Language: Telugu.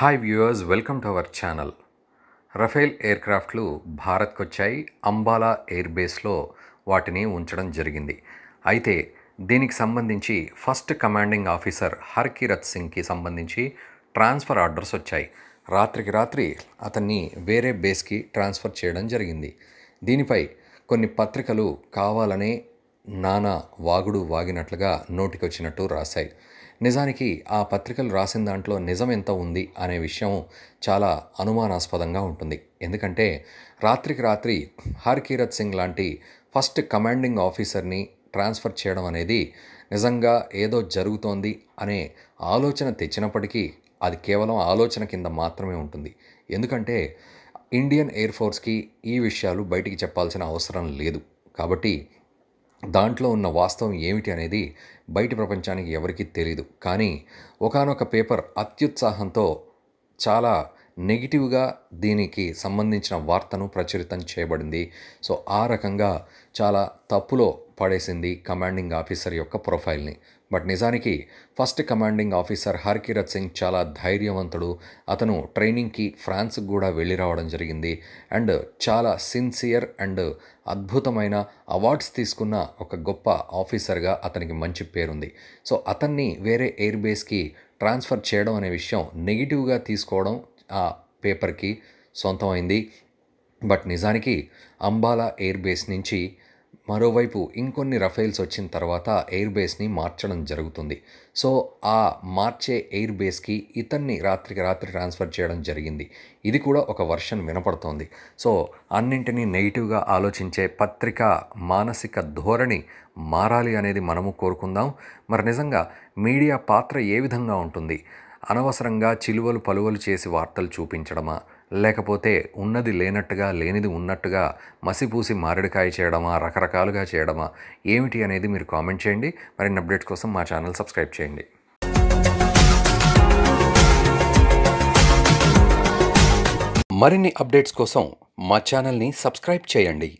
hi viewers welcome to our channel Rafale ఎయిర్క్రాఫ్ట్లు భారత్కొచ్చాయి వచ్చాయి అంబాలా ఎయిర్ బేస్లో వాటిని ఉంచడం జరిగింది అయితే దీనికి సంబంధించి ఫస్ట్ కమాండింగ్ ఆఫీసర్ హర్కిరత్ సింగ్కి సంబంధించి ట్రాన్స్ఫర్ ఆర్డర్స్ వచ్చాయి రాత్రికి రాత్రి అతన్ని వేరే బేస్కి ట్రాన్స్ఫర్ చేయడం జరిగింది దీనిపై కొన్ని పత్రికలు కావాలనే నానా వాగుడు వాగినట్లుగా నోటికొచ్చినట్టు రాశాయి నిజానికి ఆ పత్రికలు రాసిన దాంట్లో నిజం ఎంత ఉంది అనే విషయం చాలా అనుమానాస్పదంగా ఉంటుంది ఎందుకంటే రాత్రికి రాత్రి హర్కీరత్ సింగ్ లాంటి ఫస్ట్ కమాండింగ్ ఆఫీసర్ని ట్రాన్స్ఫర్ చేయడం అనేది నిజంగా ఏదో జరుగుతోంది అనే ఆలోచన తెచ్చినప్పటికీ అది కేవలం ఆలోచన కింద మాత్రమే ఉంటుంది ఎందుకంటే ఇండియన్ ఎయిర్ ఫోర్స్కి ఈ విషయాలు బయటికి చెప్పాల్సిన అవసరం లేదు కాబట్టి దాంట్లో ఉన్న వాస్తవం ఏమిటి అనేది బయట ప్రపంచానికి ఎవరికీ తెలీదు కానీ ఒకనొక పేపర్ అత్యుత్సాహంతో చాలా నెగిటివ్గా దీనికి సంబంధించిన వార్తను ప్రచురితం చేయబడింది సో ఆ రకంగా చాలా తప్పులో పడేసింది కమాండింగ్ ఆఫీసర్ యొక్క ప్రొఫైల్ని బట్ నిజానికి first commanding officer Harkirat Singh చాలా ధైర్యవంతుడు అతను ట్రైనింగ్కి ఫ్రాన్స్కి కూడా వెళ్ళి రావడం జరిగింది అండ్ చాలా సిన్సియర్ అండ్ అద్భుతమైన అవార్డ్స్ తీసుకున్న ఒక గొప్ప ఆఫీసర్గా అతనికి మంచి పేరుంది సో అతన్ని వేరే ఎయిర్ బేస్కి ట్రాన్స్ఫర్ చేయడం అనే విషయం నెగిటివ్గా తీసుకోవడం ఆ పేపర్కి సొంతమైంది బట్ నిజానికి అంబాలా ఎయిర్ బేస్ నుంచి మరోవైపు ఇంకొన్ని రఫైల్స్ వచ్చిన తర్వాత ఎయిర్ బేస్ని మార్చడం జరుగుతుంది సో ఆ మార్చే ఎయిర్ బేస్కి ఇతన్ని రాత్రికి రాత్రి ట్రాన్స్ఫర్ చేయడం జరిగింది ఇది కూడా ఒక వర్షన్ వినపడుతోంది సో అన్నింటినీ నెగిటివ్గా ఆలోచించే పత్రిక మానసిక ధోరణి మారాలి అనేది మనము కోరుకుందాం మరి నిజంగా మీడియా పాత్ర ఏ విధంగా ఉంటుంది అనవసరంగా చిలువలు పలువలు చేసి వార్తలు చూపించడమా లేకపోతే ఉన్నది లేనట్టుగా లేనిది ఉన్నట్టుగా మసిపూసి మారేడుకాయ చేయడమా రకరకాలుగా చేయడమా ఏమిటి అనేది మీరు కామెంట్ చేయండి మరిన్ని అప్డేట్స్ కోసం మా ఛానల్ సబ్స్క్రైబ్ చేయండి మరిన్ని అప్డేట్స్ కోసం మా ఛానల్ని సబ్స్క్రైబ్ చేయండి